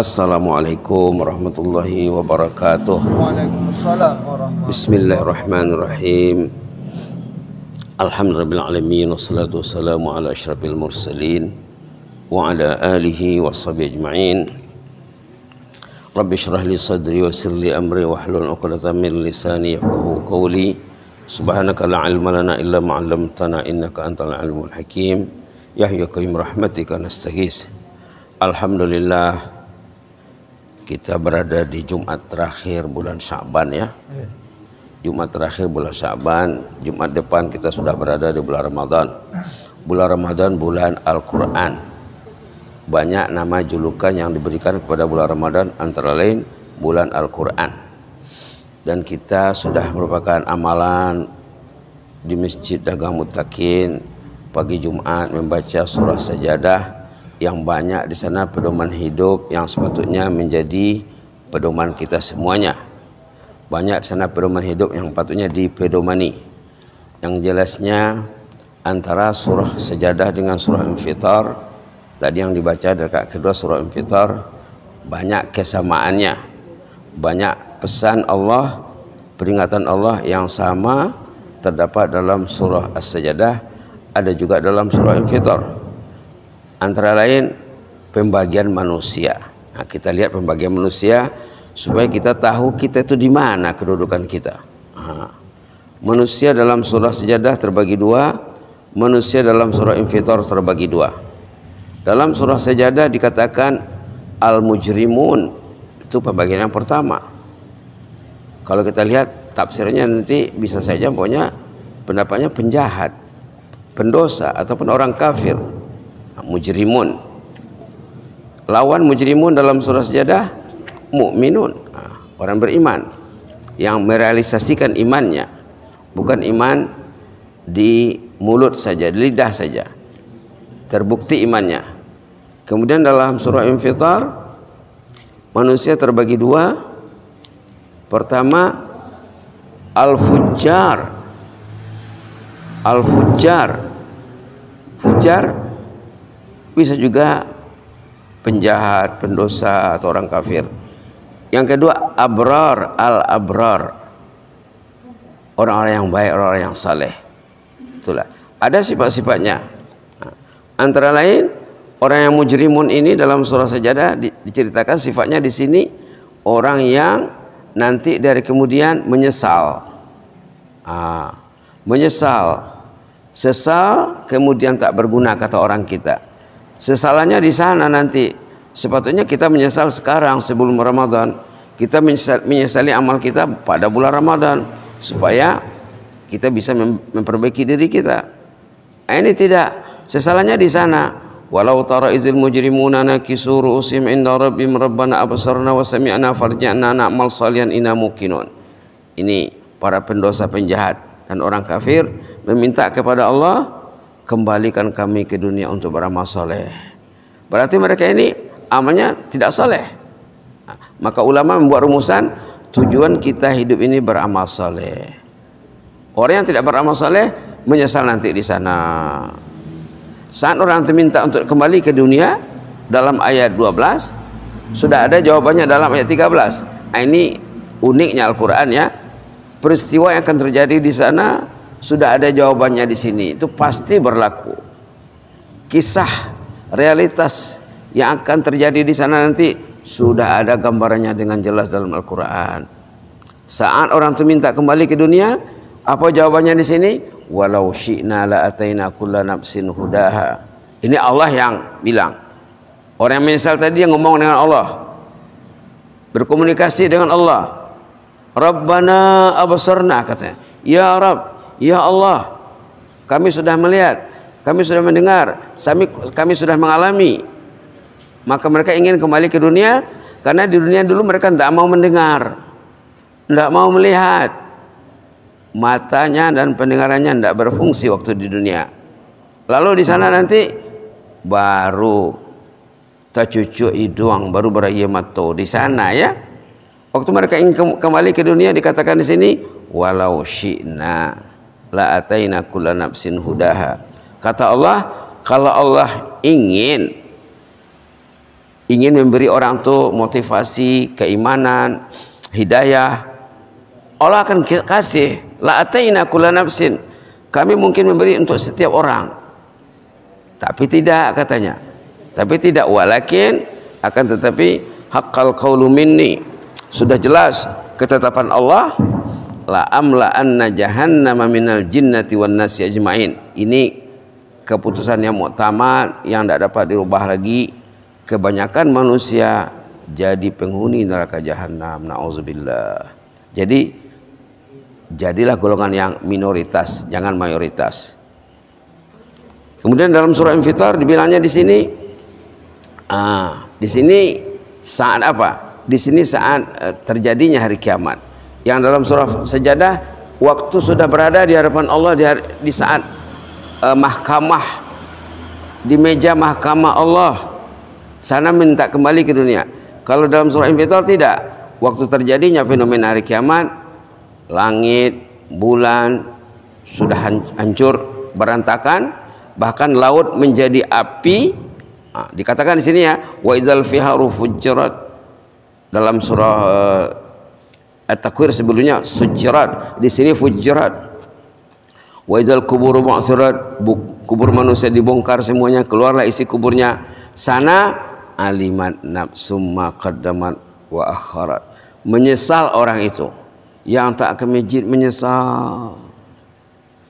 Assalamualaikum warahmatullahi wabarakatuh. Waalaikumsalam warahmatullahi. Bismillahirrahmanirrahim. Alhamdulillah alamin wassalatu wassalamu ala asyrafil mursalin wa ala alihi washabi ajmain. Rabbi syrah li sadri wa sirli amri wa hlul 'uqdatam min lisani yafqahu qawli. Subhanaka la ilma lana illa ma 'allamtana innaka antal alimul hakim. Yahya qayyum rahmatika nastaghis. Alhamdulillah Kita berada di Jumat terakhir bulan Syaban ya. Iya. Jumat terakhir bulan Syaban, Jumat depan kita sudah berada di bulan Ramadan. Bulan Ramadan bulan Al-Qur'an. Banyak nama julukan yang diberikan kepada bulan Ramadan antara lain bulan Al-Qur'an. Dan kita sudah merupakan amalan di Masjid Dagang Mutakin pagi Jumat membaca surah Sajadah yang banyak di sana pedoman hidup yang sepatutnya menjadi pedoman kita semuanya. Banyak di sana pedoman hidup yang patutnya dipedomani. Yang jelasnya antara surah sejadah dengan surah infitar tadi yang dibaca dari kedua surah infitar banyak kesamaannya banyak pesan Allah peringatan Allah yang sama terdapat dalam surah as-sajadah ada juga dalam surah infitar Antara lain pembagian manusia. Nah, kita lihat pembagian manusia supaya kita tahu kita itu di mana kedudukan kita. Nah, manusia dalam surah sejadah terbagi dua, manusia dalam surah infitor terbagi dua. Dalam surah sejadah dikatakan al-mujrimun itu pembagian yang pertama. Kalau kita lihat tafsirnya nanti bisa saja pokoknya pendapatnya penjahat, pendosa ataupun orang kafir mujrimun lawan mujrimun dalam surah sejadah mukminun ah, orang beriman yang merealisasikan imannya bukan iman di mulut saja di lidah saja terbukti imannya kemudian dalam surah infitar manusia terbagi dua pertama al-fujjar al-fujjar fujar bisa juga penjahat, pendosa atau orang kafir. Yang kedua abrar al abrar orang-orang yang baik, orang-orang yang saleh. Itulah. Ada sifat-sifatnya. Nah, antara lain orang yang mujrimun ini dalam surah sajadah diceritakan sifatnya di sini orang yang nanti dari kemudian menyesal. Ah, menyesal. Sesal kemudian tak berguna kata orang kita. Sesalahnya di sana nanti. Sepatutnya kita menyesal sekarang sebelum Ramadan. Kita menyesali amal kita pada bulan Ramadan supaya kita bisa memperbaiki diri kita. Nah, ini tidak. Sesalahnya di sana. Walau tara izil mujrimuna nakisu ru'usim inda rabbim rabbana absarna wa sami'na farja'na na'mal salian ina mukinun. Ini para pendosa penjahat dan orang kafir meminta kepada Allah kembalikan kami ke dunia untuk beramal soleh. Berarti mereka ini amalnya tidak soleh. Maka ulama membuat rumusan tujuan kita hidup ini beramal soleh. Orang yang tidak beramal soleh menyesal nanti di sana. Saat orang diminta untuk kembali ke dunia dalam ayat 12 sudah ada jawabannya dalam ayat 13. Nah, ini uniknya Al-Qur'an ya. Peristiwa yang akan terjadi di sana sudah ada jawabannya di sini itu pasti berlaku kisah realitas yang akan terjadi di sana nanti sudah ada gambarannya dengan jelas dalam Al-Qur'an saat orang itu minta kembali ke dunia apa jawabannya di sini walau syi'na la ataina kulla nafsin hudaha ini Allah yang bilang orang yang menyesal tadi yang ngomong dengan Allah berkomunikasi dengan Allah Rabbana abasarna katanya ya Rabb Ya Allah, kami sudah melihat, kami sudah mendengar, kami, sudah mengalami. Maka mereka ingin kembali ke dunia karena di dunia dulu mereka tidak mau mendengar, tidak mau melihat. Matanya dan pendengarannya tidak berfungsi waktu di dunia. Lalu di sana nanti baru tercucu iduang baru matu di sana ya. Waktu mereka ingin kembali ke dunia dikatakan di sini walau syi'na la ataina kulla nafsin hudaha. Kata Allah, kalau Allah ingin ingin memberi orang itu motivasi, keimanan, hidayah, Allah akan kasih la ataina kulla nafsin. Kami mungkin memberi untuk setiap orang. Tapi tidak katanya. Tapi tidak walakin akan tetapi hakal kaulumini Sudah jelas ketetapan Allah la amla anna jahannama minal jinnati wan nasi ajmain. Ini keputusan yang muktamad yang tidak dapat dirubah lagi. Kebanyakan manusia jadi penghuni neraka jahanam. naudzubillah Jadi jadilah golongan yang minoritas, jangan mayoritas. Kemudian dalam surah Infitar dibilangnya di sini ah, di sini saat apa? Di sini saat eh, terjadinya hari kiamat yang dalam surah sejadah waktu sudah berada di hadapan Allah di, hari, di saat uh, mahkamah di meja mahkamah Allah sana minta kembali ke dunia kalau dalam surah Infitar tidak waktu terjadinya fenomena hari kiamat langit bulan sudah hancur berantakan bahkan laut menjadi api nah, dikatakan di sini ya wa dalam surah e, At-takwir sebelumnya sujirat. Di sini fujirat. Wa idzal kubur mu'sirat, kubur manusia dibongkar semuanya, keluarlah isi kuburnya. Sana alimat nafsum ma qaddamat wa akharat. Menyesal orang itu yang tak ke masjid menyesal.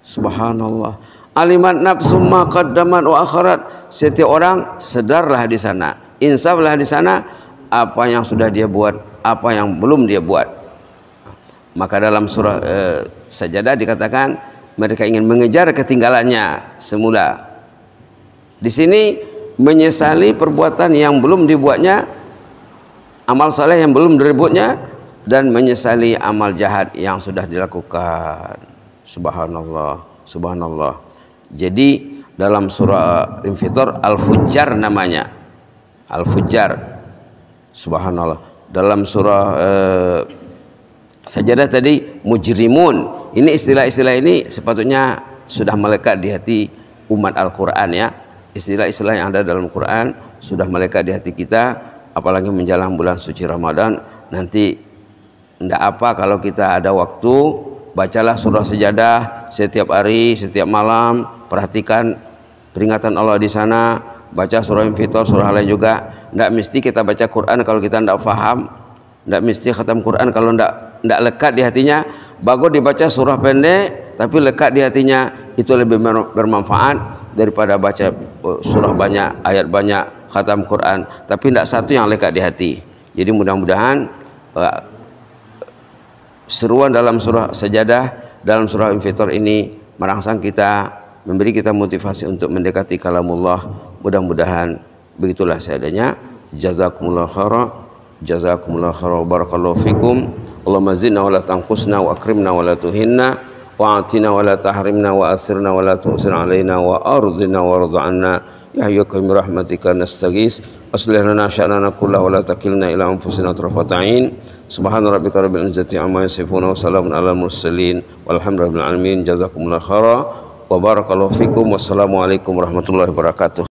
Subhanallah. Alimat nafsu ma qaddamat wa akharat Setiap orang sedarlah di sana, insaflah di sana apa yang sudah dia buat, apa yang belum dia buat. Maka dalam surah e, sajadah dikatakan mereka ingin mengejar ketinggalannya semula. Di sini menyesali perbuatan yang belum dibuatnya, amal soleh yang belum direbutnya, dan menyesali amal jahat yang sudah dilakukan. Subhanallah, subhanallah. Jadi dalam surah Infitor al fujar namanya. al fujar Subhanallah. Dalam surah eh, Sajadah tadi mujrimun. Ini istilah-istilah ini sepatutnya sudah melekat di hati umat Al-Qur'an ya. Istilah-istilah yang ada dalam Quran sudah melekat di hati kita apalagi menjelang bulan suci Ramadan nanti tidak apa kalau kita ada waktu bacalah surah sejadah setiap hari, setiap malam, perhatikan peringatan Allah di sana, baca surah Infitor, surah lain juga. tidak mesti kita baca Quran kalau kita tidak faham tidak mesti khatam Quran kalau tidak tidak lekat di hatinya bagus dibaca surah pendek tapi lekat di hatinya itu lebih bermanfaat daripada baca uh, surah banyak ayat banyak khatam Quran tapi tidak satu yang lekat di hati jadi mudah-mudahan uh, seruan dalam surah sejadah dalam surah infitor ini merangsang kita memberi kita motivasi untuk mendekati kalamullah mudah-mudahan begitulah seadanya jazakumullah khara jazakumullah khara barakallahu fikum اللهم زدنا ولا تنقصنا واكرمنا ولا تهنا واعطنا ولا تحرمنا واثرنا ولا تؤثر علينا وارضنا wa عنا wa la يا حيك برحمتك نستغيث أصلح لنا شأننا كله ولا تكلنا إلى أنفسنا طرفة عين سبحان ربك رب العزة عما يصفون وسلام على المرسلين والحمد لله رب العالمين جزاكم الله خيرا وبارك الله فيكم والسلام عليكم ورحمة الله وبركاته